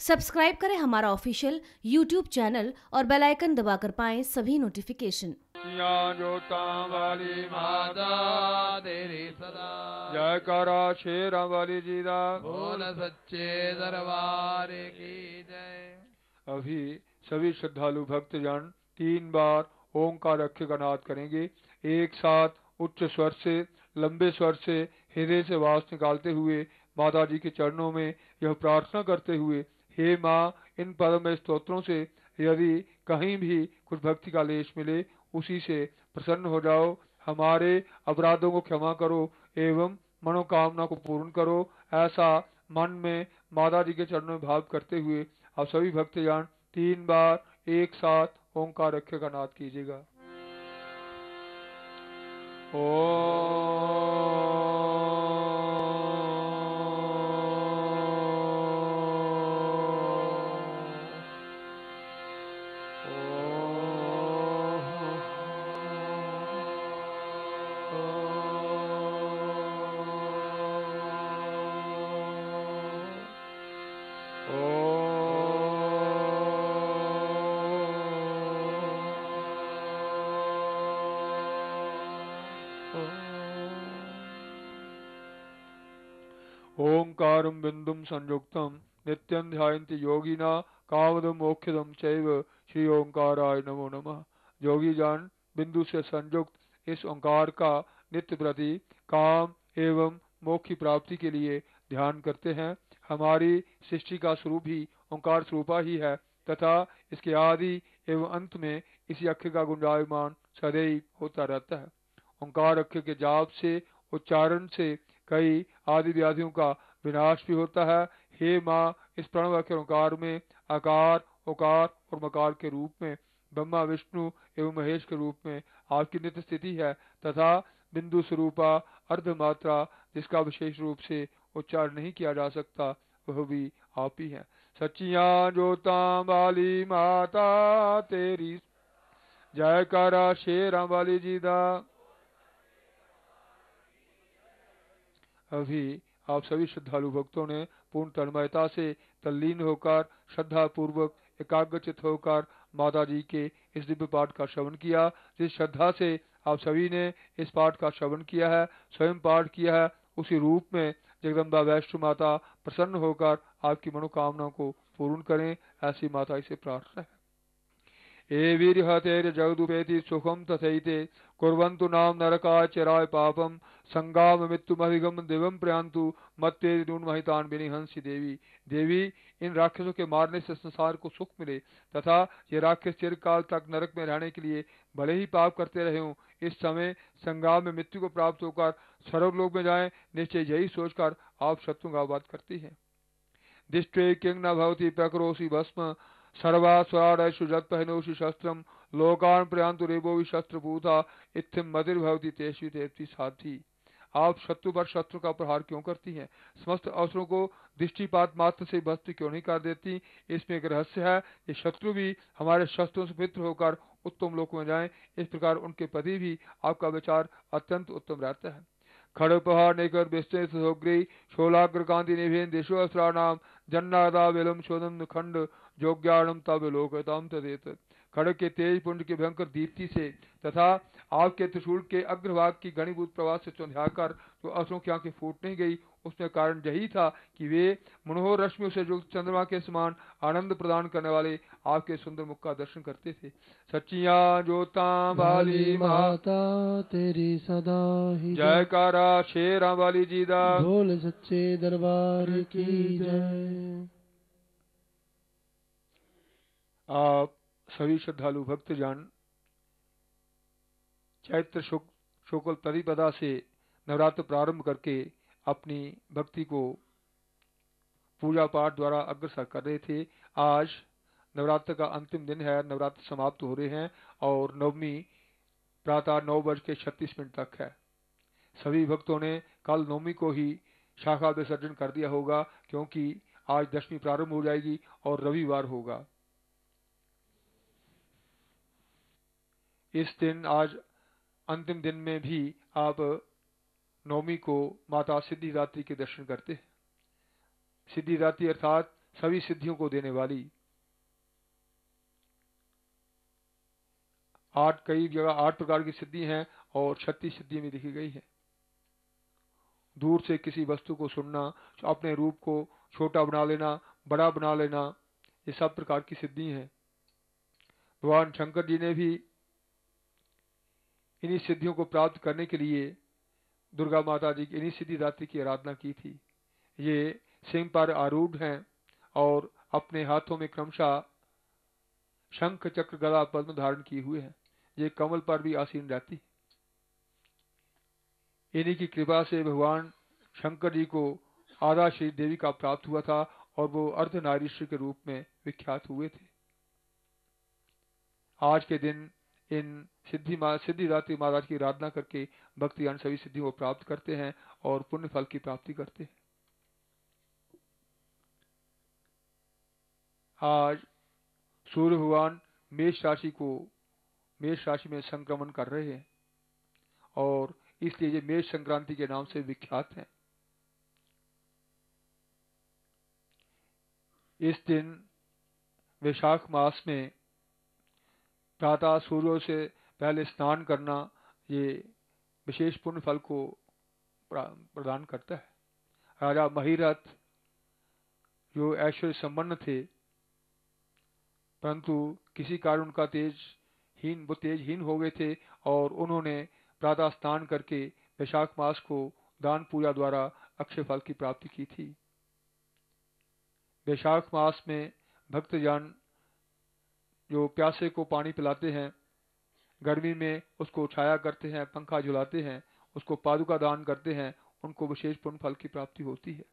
Subscribe करें हमारा official YouTube channel और बेल आइकन दबाकर पाएं सभी नोटिफिकेशन वाली माता तेरी सदा जय करा शेर वाली जी बोल सच्चे दरबार की जय अभी सभी श्रद्धालु भक्त जन तीन बार ओम का रक्ष गनाद करेंगे एक साथ उच्च स्वर से लंबे स्वर से हृदय से वास निकालते हुए माता जी के चरणों में यह प्रार्थना करते हुए हे माँ इन परम स्त्रोत्रों से यदि कहीं भी कुछ भक्ति का लेश मिले उसी से प्रसन्न हो जाओ हमारे अपराधों को क्षमा करो एवं मनोकामना को पूर्ण करो ऐसा मन में माता जी के चरणों में भाव करते हुए आप सभी भक्तजन तीन बार एक साथ ओंकार रखे का नाद कीजिएगा ओ सारं बिन्दुं संयुक्तं नित्यं ध्यायन्ति योगिना कावदं मोक्षदम चैव श्री ओंकाराय नमो नमः योगी जान बिंदु से संयुक्त इस ओंकार का नित्य प्रति काम एवं मोक्ष प्राप्ति के लिए ध्यान करते हैं हमारी सृष्टि का स्वरूप ही ओंकार स्वरूपा ही है तथा इसके आदि एवं अंत में इसी अक्ष का गुंजायमान सदैव होता रहता है ओंकार अक्ष के जाप से उच्चारण से कई आदि व्याधियों का विनाश भी होता है हे माँ इस प्रणव के ओंकार में आकार उकार और मकार के रूप में ब्रह्मा विष्णु एवं महेश के रूप में आपकी नित्य स्थिति है तथा बिंदु स्वरूपा अर्धमात्रा जिसका विशेष रूप से उच्चारण नहीं किया जा सकता वह भी आप ही है सचिया जोता वाली माता तेरी जयकारा शेरा वाली जीदा अभी आप सभी श्रद्धालु भक्तों ने पूर्ण तन्मयता से तल्लीन होकर श्रद्धा पूर्वक एकाग्रचित होकर माता जी के इस दिव्य पाठ का श्रवण किया जिस श्रद्धा से आप सभी ने इस पाठ का श्रवण किया है स्वयं पाठ किया है उसी रूप में जगदम्बा वैष्णो माता प्रसन्न होकर आपकी मनोकामना को पूर्ण करें ऐसी माता इसे प्रार्थना है एवीर्हतेर्जगदुपेति सुखम तथैते कुर्वन्तु नाम नरका चिराय पापम संगाम मृत्युमभिगम दिवम प्रयांतु मत्ते महितान विनिहंसी देवी देवी इन राक्षसों के मारने से संसार को सुख मिले तथा ये राक्षस चिरकाल तक नरक में रहने के लिए भले ही पाप करते रहे हों इस समय संगाम में मृत्यु को प्राप्त होकर सर्वलोक में जाए निश्चय यही सोचकर आप शत्रु का वध करती है दिष्टे किंग न भवती प्रक्रोशी भस्म सर्वास्वाडशु शस्त्रम लोकान रेबो इत्थम तेषु साथी आप शत्रु पर शत्रु का प्रहार क्यों करती हैं समस्त अवसरों को दृष्टिपात मात्र से भस्त क्यों नहीं कर देती इसमें एक रहस्य है कि शत्रु भी हमारे शस्त्रों से मित्र होकर उत्तम लोक में जाएं इस प्रकार उनके पति भी आपका विचार अत्यंत उत्तम रहता है खड़पहार नेकर विस्तृत सोग्री शोलाग्र कांति निभेन देशो नाम जन्नादा विलम शोधन खंड योग्याणम तब लोकताम तदेत खड़ग के तेज पुंड के भयंकर दीप्ति से तथा आग के त्रिशूल के अग्रभाग की घनीभूत प्रवास से कर जो असुरों की आंखें फूट नहीं गई उसने कारण यही था कि वे मनोहर रश्मि से युक्त चंद्रमा के समान आनंद प्रदान करने वाले आपके सुंदर मुख का दर्शन करते थे सचिया जोता वाली माता तेरी सदा ही जयकारा शेरा वाली जीदा बोल सच्चे दरबार की जय आप सभी श्रद्धालु भक्तजन चैत्र शुक्ल प्रतिपदा से नवरात्र प्रारंभ करके अपनी भक्ति को पूजा पाठ द्वारा अग्रसर कर रहे थे आज नवरात्र का अंतिम दिन है नवरात्र समाप्त हो रहे हैं और नवमी प्रातः नौ बज के छत्तीस मिनट तक है सभी भक्तों ने कल नवमी को ही शाखा विसर्जन कर दिया होगा क्योंकि आज दशमी प्रारंभ हो जाएगी और रविवार होगा इस दिन आज अंतिम दिन में भी आप नवमी को माता सिद्धिदात्री के दर्शन करते हैं सिद्धिदात्री अर्थात सभी सिद्धियों को देने वाली आठ कई जगह आठ प्रकार की सिद्धि हैं और छत्तीस सिद्धि में लिखी गई है दूर से किसी वस्तु को सुनना अपने रूप को छोटा बना लेना बड़ा बना लेना ये सब प्रकार की सिद्धि हैं भगवान शंकर जी ने भी इन्हीं सिद्धियों को प्राप्त करने के लिए दुर्गा माता जी की इन्हीं सिद्धिदात्री की आराधना की थी ये सिंह पर आरूढ़ हैं और अपने हाथों में क्रमशः शंख चक्र गला पद्म धारण किए हुए हैं ये कमल पर भी आसीन रहती इन्हीं की कृपा से भगवान शंकर जी को आधा श्री देवी का प्राप्त हुआ था और वो अर्धनारीश्वर के रूप में विख्यात हुए थे आज के दिन इन सिद्धि मा सिद्धिदात्री महाराज की आराधना करके भक्ति अन्य सभी सिद्धियों को प्राप्त करते हैं और पुण्य फल की प्राप्ति करते हैं आज सूर्य भगवान मेष राशि को मेष राशि में संक्रमण कर रहे हैं और इसलिए ये मेष संक्रांति के नाम से विख्यात हैं इस दिन वैशाख मास में प्रातः सूर्य से पहले स्नान करना ये विशेष पुण्य फल को प्रदान करता है राजा महिरथ जो ऐश्वर्य संपन्न थे परंतु किसी कारण उनका तेज हीन वो तेजहीन हो गए थे और उन्होंने प्रातः स्नान करके वैशाख मास को दान पूजा द्वारा अक्षय फल की प्राप्ति की थी वैशाख मास में भक्तजन जो प्यासे को पानी पिलाते हैं गर्मी में उसको उठाया करते हैं पंखा झुलाते हैं उसको पादुका दान करते हैं उनको विशेष पुण्य फल की प्राप्ति होती है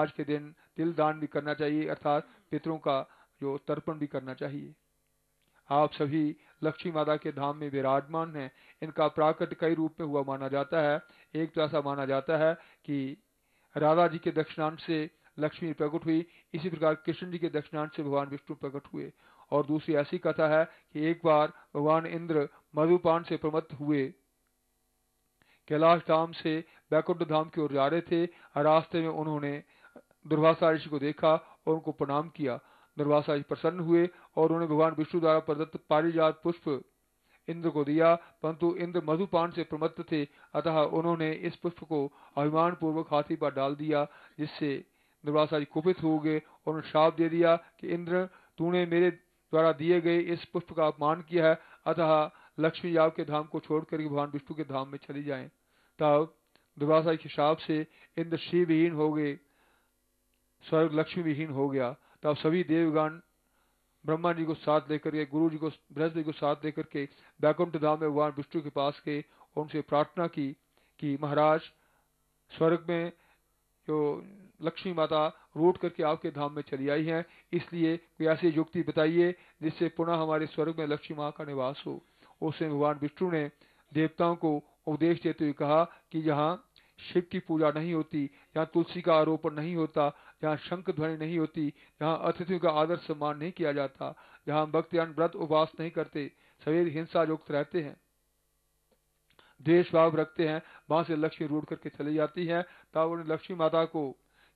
आज के दिन तिल दान भी करना चाहिए अर्थात पितरों का जो तर्पण भी करना चाहिए आप सभी लक्ष्मी माता के धाम में विराजमान हैं इनका प्राकट कई रूप में हुआ माना जाता है एक तो ऐसा माना जाता है कि राधा जी के दक्षिणांश से लक्ष्मी प्रकट हुई इसी प्रकार कृष्ण जी के दक्षिणांश से भगवान विष्णु प्रकट हुए और दूसरी ऐसी कथा है कि एक बार भगवान इंद्र मधुपान से प्रमत्त हुए कैलाश धाम से बैकुंठ धाम की ओर जा रहे थे रास्ते में उन्होंने दुर्भाषा ऋषि को देखा और उनको प्रणाम किया दुर्भाषा ऋषि प्रसन्न हुए और उन्होंने भगवान विष्णु द्वारा प्रदत्त पारिजात पुष्प इंद्र को दिया परंतु इंद्र मधुपान से प्रमत्त थे अतः उन्होंने इस पुष्प को अभिमान पूर्वक हाथी पर डाल दिया जिससे दुर्भाषा जी कुपित हो गए और उन्होंने श्राप दे दिया कि इंद्र तूने मेरे द्वारा दिए गए इस पुष्प का अपमान किया है अतः लक्ष्मी याव के धाम को छोड़कर भगवान विष्णु के धाम में चली जाएं तब दुर्भाषा के हिसाब से इंद्र शिव विहीन हो गए स्वर्ग लक्ष्मी विहीन हो गया तब सभी देवगण ब्रह्मा जी को साथ लेकर के गुरु जी को बृहस्पति को साथ लेकर के बैकुंठ धाम में भगवान विष्णु के पास गए उनसे प्रार्थना की कि महाराज स्वर्ग में जो लक्ष्मी माता रूट करके आपके धाम में चली आई हैं इसलिए कोई ऐसी युक्ति बताइए जिससे पुनः हमारे स्वर्ग में लक्ष्मी माँ का निवास हो उसमें भगवान विष्णु ने देवताओं को उपदेश देते हुए कहा कि जहाँ शिव की पूजा नहीं होती यहाँ तुलसी का आरोपण नहीं होता जहाँ शंख ध्वनि नहीं होती यहाँ अतिथियों का आदर सम्मान नहीं किया जाता जहाँ भक्तयान व्रत उपवास नहीं करते सवेर हिंसा युक्त रहते हैं देश भाव रखते हैं वहां से लक्ष्मी रूढ़ करके चली जाती है तब उन्हें लक्ष्मी माता को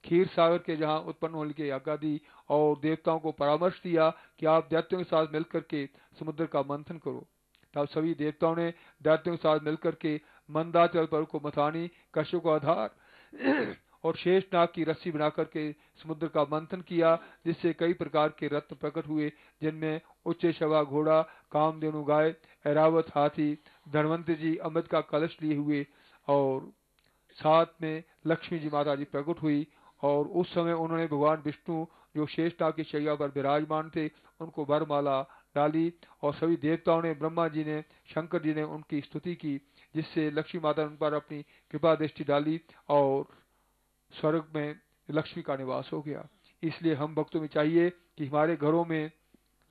खीर सागर के जहां उत्पन्न होने की आज्ञा दी और देवताओं को परामर्श दिया कि आप दैत्यों के साथ मिलकर के समुद्र का मंथन करो तब सभी देवताओं ने दैत्यों के साथ मिलकर के मंदाचल पर्व को मथानी कश्यप को आधार और शेष नाग की रस्सी बनाकर के समुद्र का मंथन किया जिससे कई प्रकार के रत्न प्रकट हुए जिनमें उच्च शवा घोड़ा कामधेनु गाय एरावत हाथी धनवंत जी अमृत का कलश लिए हुए और साथ में लक्ष्मी जी माता जी प्रकट हुई और उस समय उन्होंने भगवान विष्णु जो श्रेष्ठा की शैया पर विराजमान थे उनको वरमाला डाली और सभी देवताओं ने ब्रह्मा जी ने शंकर जी ने उनकी स्तुति की जिससे लक्ष्मी माता उन पर अपनी कृपा दृष्टि डाली और स्वर्ग में लक्ष्मी का निवास हो गया इसलिए हम भक्तों में चाहिए कि हमारे घरों में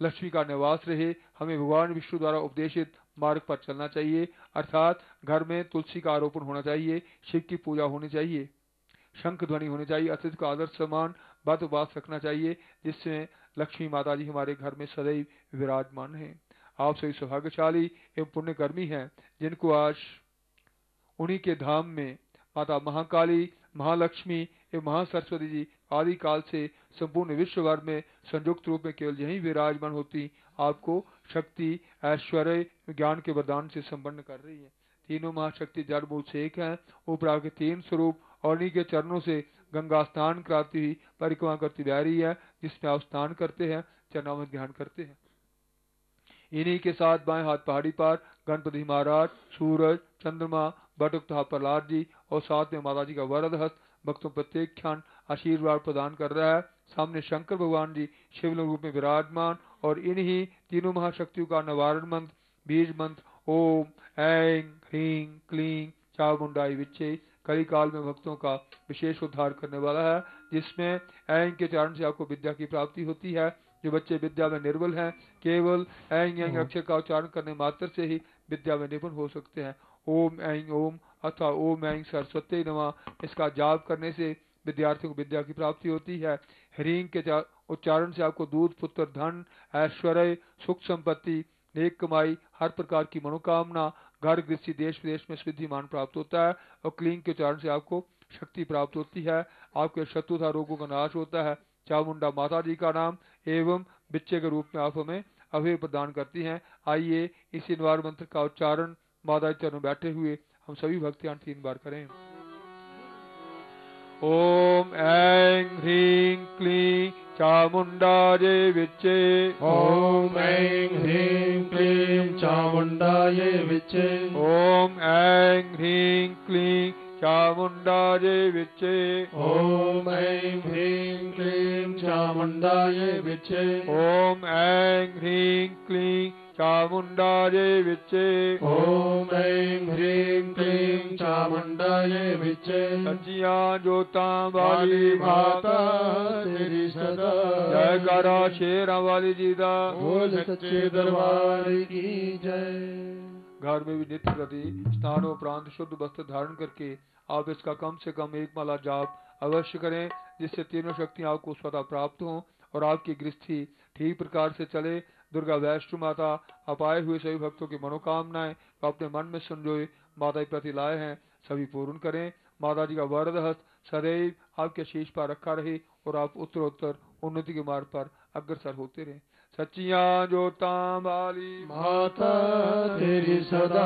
लक्ष्मी का निवास रहे हमें भगवान विष्णु द्वारा उपदेशित मार्ग पर चलना चाहिए अर्थात घर में तुलसी का आरोपण होना चाहिए शिव की पूजा होनी चाहिए शंख ध्वनि होनी चाहिए अतिथि का आदर सम्मान बात बात रखना चाहिए जिससे लक्ष्मी माता जी हमारे घर में सदैव विराजमान हैं आप सभी सौभाग्यशाली एवं पुण्यकर्मी हैं जिनको आज उन्हीं के धाम में माता महाकाली महालक्ष्मी एवं महासरस्वती जी आदि काल से संपूर्ण विश्व भर में संयुक्त रूप में केवल यही विराजमान होती आपको शक्ति ऐश्वर्य ज्ञान के वरदान से संपन्न कर रही है तीनों महाशक्ति जड़ मूल से एक है उपराग के तीन स्वरूप और उन्हीं के चरणों से गंगा स्नान कराती हुई परिक्रमा करती जा रही है जिसमें आप स्नान करते हैं में ध्यान करते हैं इन्हीं के साथ बाएं हाथ पहाड़ी पार गणपति महाराज सूरज चंद्रमा बटुक तथा प्रहलाद जी और साथ में माता जी का वरद हस्त भक्तों प्रत्येक क्षण आशीर्वाद प्रदान कर रहा है सामने शंकर भगवान जी शिवलिंग रूप में विराजमान और इन्हीं तीनों महाशक्तियों का नवारण मंत्र बीज मंत्र ओम ऐं ह्रीं क्लीं मुंडाई विच्छे कली काल में भक्तों का विशेष उद्धार करने वाला है जिसमें ऐंग के चरण से आपको विद्या की प्राप्ति होती है जो बच्चे विद्या में निर्बल हैं केवल ऐंग ऐंग हाँ। अक्षर का उच्चारण करने मात्र से ही विद्या में निपुण हो सकते हैं ओम ऐंग ओम अथवा ओम ऐंग सरस्वती नमा इसका जाप करने से विद्यार्थियों को विद्या की प्राप्ति होती है ह्रीम के उच्चारण से आपको दूध पुत्र धन ऐश्वर्य सुख संपत्ति नेक कमाई हर प्रकार की मनोकामना घर गृहस्थी देश विदेश में सिद्धि मान प्राप्त होता है और क्लीन के उच्चारण से आपको शक्ति प्राप्त होती है आपके शत्रु रोगों का नाश होता है चामुंडा माता जी का नाम एवं बिच्चे के रूप में आप हमें अभय प्रदान करती हैं आइए इस निवार मंत्र का उच्चारण माता चरण बैठे हुए हम सभी भक्तियां तीन बार करें ॐ ऐं ह्रीं क्लीं चामुण्डायै विच्चे ॐ ऐं ह्रीं क्लीं चामुण्डायै विच्चे ॐ ऐं ह्रीं क्लीं चामुण्डायै विचे ओम ऐं ह्रीं क्लीं चामुण्डायै विचे ओम ऐं ह्रीं क्लीं चामुण्डायै विचे ओम ऐं ह्रीं क्लीं चामुण्डायै विचे सचिया जोतां वाली माता तेरी सदा जय करा शेरा वाली जीदा दा बोल सच्चे दरबार की जय घर में भी नित्य प्रति स्नानोपरांत शुद्ध वस्त्र धारण करके आप इसका कम से कम एक माला जाप अवश्य करें जिससे तीनों शक्तियां आपको स्वतः प्राप्त हों और आपकी गृहस्थी ठीक प्रकार से चले दुर्गा वैष्णो माता अपाये हुए सभी भक्तों की मनोकामनाएं तो अपने मन में संजोए माता के प्रति लाए हैं सभी पूर्ण करें माता जी का वरद हस्त सदैव आपके शीश पर रखा रहे और आप उत्तरोत्तर उन्नति के मार्ग पर अग्रसर होते रहे सचिया जोतां वाली माता तेरी सदा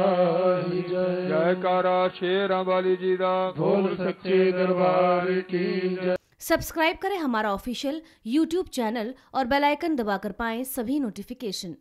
ही जय जयकारा शेर वाली जी का भोल सच्चे दरबार की जय सब्सक्राइब करें हमारा ऑफिशियल यूट्यूब चैनल और बेल आइकन दबाकर पाएं सभी नोटिफिकेशन